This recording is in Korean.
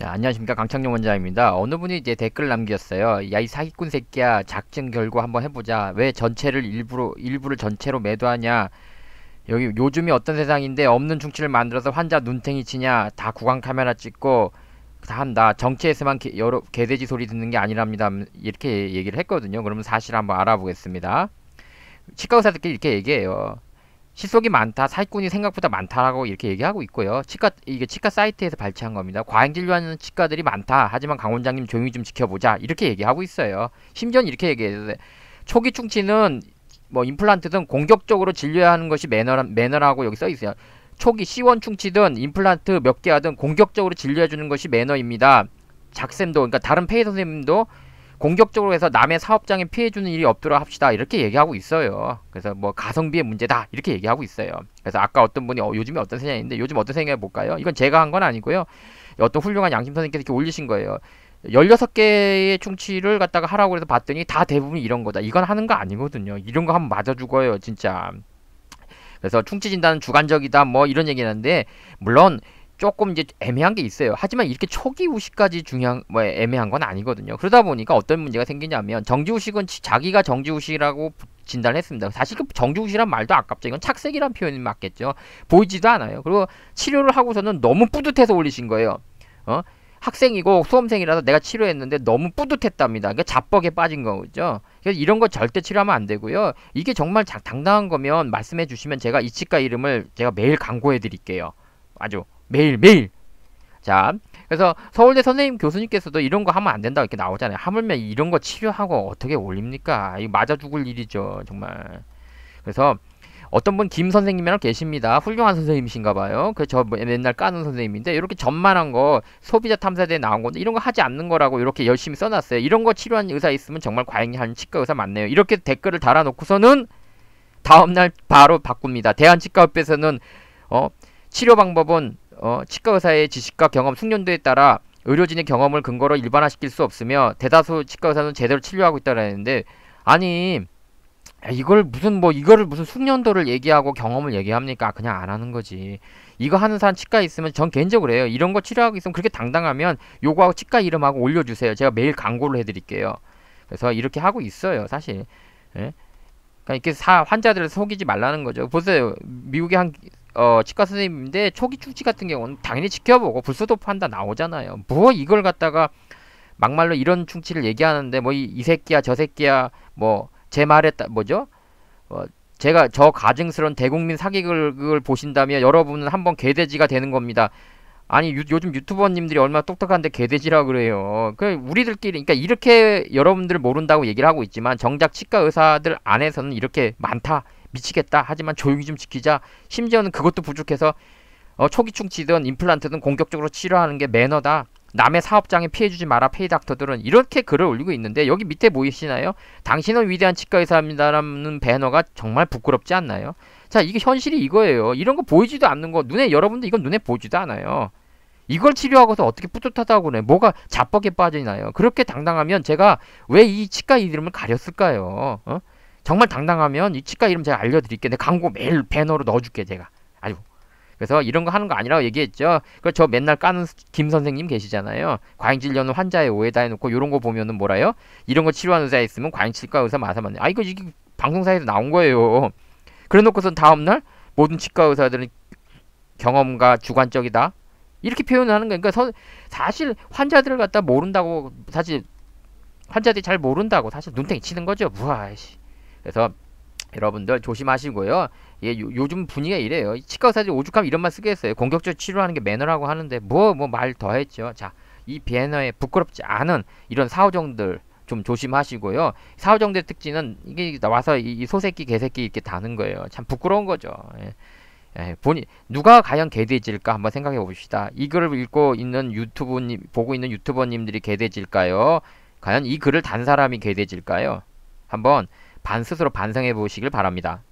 네, 안녕하십니까 강창룡 원장입니다. 어느 분이 이제 댓글 남겼어요. 야이 사기꾼 새끼야 작증 결과 한번 해보자. 왜 전체를 일부로 일부를 전체로 매도하냐. 여기 요즘이 어떤 세상인데 없는 충치를 만들어서 환자 눈탱이 치냐. 다 구강 카메라 찍고 다 한다. 정치에서만 개, 여러 개돼지 소리 듣는 게 아니랍니다. 음, 이렇게 얘기를 했거든요. 그러면 사실 한번 알아보겠습니다. 치과 의사들끼리 이렇게 얘기해요. 실속이 많다, 사기꾼이 생각보다 많다라고 이렇게 얘기하고 있고요. 치과 이게 치과 사이트에서 발췌한 겁니다. 과잉 진료하는 치과들이 많다. 하지만 강 원장님 조용히 좀 지켜보자 이렇게 얘기하고 있어요. 심지어 이렇게 얘기해요. 초기 충치는 뭐임플란트등 공격적으로 진료해야 하는 것이 매너 매너라고 여기 써 있어요. 초기 C1 충치든 임플란트 몇 개 하든 공격적으로 진료해 주는 것이 매너입니다. 작쌤도 그러니까 다른 페이 선생님도 공격적으로 해서 남의 사업장에 피해주는 일이 없도록 합시다 이렇게 얘기하고 있어요 그래서 뭐 가성비의 문제다 이렇게 얘기하고 있어요 그래서 아까 어떤 분이 어, 요즘에 어떤 생각인데 요즘 어떤 생각해 볼까요 이건 제가 한 건 아니고요 어떤 훌륭한 양심 선생님께서 이렇게 올리신 거예요 16개의 충치를 갖다가 하라고 해서 봤더니 다 대부분 이런 거다 이건 하는 거 아니거든요 이런 거 하면 맞아 죽어요 진짜 그래서 충치 진단은 주관적이다 뭐 이런 얘기하는데 물론 조금 이제 애매한 게 있어요. 하지만 이렇게 초기 우식까지 중요한 뭐 애매한 건 아니거든요. 그러다 보니까 어떤 문제가 생기냐면 정지 우식은 자기가 정지 우식이라고 진단했습니다. 사실 그정지우식이란 말도 아깝죠. 이건 착색이란 표현이 맞겠죠. 보이지도 않아요. 그리고 치료를 하고서는 너무 뿌듯해서 올리신 거예요. 어? 학생이고 수험생이라서 내가 치료했는데 너무 뿌듯했답니다. 그러니까 자뻑에 빠진 거죠. 그래서 이런 거 절대 치료하면 안 되고요. 이게 정말 당당한 거면 말씀해 주시면 제가 이치과 이름을 제가 매일 광고해 드릴게요. 아주 매일매일 자 그래서 서울대 선생님 교수님께서도 이런 거 하면 안 된다 이렇게 나오잖아요 하물며 이런 거 치료하고 어떻게 올립니까 아, 이거 맞아 죽을 일이죠 정말 그래서 어떤 분 김 선생님이랑 계십니다. 훌륭한 선생님이신가 봐요. 그저 맨날 까는 선생님인데 이렇게 전만한 거 소비자 탐사대에 나온 건데 이런 거 하지 않는 거라고 이렇게 열심히 써놨어요. 이런 거치료하는 의사 있으면 정말 과잉이 하는 치과 의사 맞네요. 이렇게 댓글을 달아놓고서는 다음날 바로 바꿉니다. 대한치과협회에서는 어 치료 방법은 어, 치과 의사의 지식과 경험 숙련도에 따라 의료진의 경험을 근거로 일반화시킬 수 없으며 대다수 치과 의사는 제대로 치료하고 있다라는데 아니 이걸 무슨 뭐 이거를 무슨 숙련도를 얘기하고 경험을 얘기합니까? 그냥 안 하는 거지. 이거 하는 사람 치과 에 있으면 전 개인적으로 해요. 이런 거 치료하고 있으면 그렇게 당당하면 요거하고 치과 이름하고 올려주세요. 제가 매일 광고를 해드릴게요. 그래서 이렇게 하고 있어요, 사실. 예? 그러니까 이렇게 사, 환자들을 속이지 말라는 거죠. 보세요, 미국의 한 어, 치과 선생님인데 초기 충치 같은 경우는 당연히 지켜보고 불소도 판단 나오잖아요. 뭐 이걸 갖다가 막말로 이런 충치를 얘기하는데 뭐 이 새끼야 저 새끼야 뭐 제 말에 따 뭐죠? 어, 제가 저 가증스러운 대국민 사기극을 보신다면 여러분은 한번 개돼지가 되는 겁니다. 아니 유, 요즘 유튜버님들이 얼마나 똑똑한데 개돼지라 그래요. 그 우리들끼리 그러니까 이렇게 여러분들 모른다고 얘기를 하고 있지만 정작 치과 의사들 안에서는 이렇게 많다. 미치겠다. 하지만 조용히 좀 지키자. 심지어는 그것도 부족해서 어, 초기충치든 임플란트든 공격적으로 치료하는 게 매너다. 남의 사업장에 피해주지 마라 페이닥터들은 이렇게 글을 올리고 있는데 여기 밑에 보이시나요? 당신은 위대한 치과의사입니다라는 배너가 정말 부끄럽지 않나요? 자 이게 현실이 이거예요. 이런 거 보이지도 않는 거 눈에 여러분들 이건 눈에 보이지도 않아요. 이걸 치료하고서 어떻게 뿌듯하다고 그래. 뭐가 자뻑에 빠지나요? 그렇게 당당하면 제가 왜 이 치과 이름을 가렸을까요? 어? 정말 당당하면 이 치과 이름 제가 알려드릴게요. 내 광고 매일 배너로 넣어줄게 제가. 아니고 그래서 이런 거 하는 거 아니라고 얘기했죠. 그저 맨날 까는 김 선생님 계시잖아요. 과잉진료는 환자의 오해다 해놓고 이런 거 보면은 뭐라요? 이런 거 치료하는 의사 있으면 과잉치과 의사 마사 만나. 아 이거 이게 방송사에서 나온 거예요. 그래놓고선 다음날 모든 치과 의사들은 경험과 주관적이다. 이렇게 표현을 하는 거니까 그러니까 서, 사실 환자들을 갖다 모른다고 사실 환자들이 잘 모른다고 사실 눈탱이 치는 거죠. 무아씨. 그래서 여러분들 조심하시고요. 예, 요, 즘 분위기가 이래요. 치과 의사들이 오죽하면 이런 말 쓰겠어요. 공격적 치료하는 게 매너라고 하는데 뭐 뭐 말 더했죠. 자, 이비 배너에 부끄럽지 않은 이런 사후정들좀 조심하시고요. 사후정들의 특징은 이게 나와서 이, 소새끼 개새끼 이렇게 다는 거예요. 참 부끄러운 거죠. 예. 예, 본인 누가 과연 개돼질까 한번 생각해 봅시다. 이 글을 읽고 있는 유튜브님 보고 있는 유튜버님들이 개돼질까요 과연 이 글을 단 사람이 개돼질까요 한번 반 스스로 반성해 보시길 바랍니다.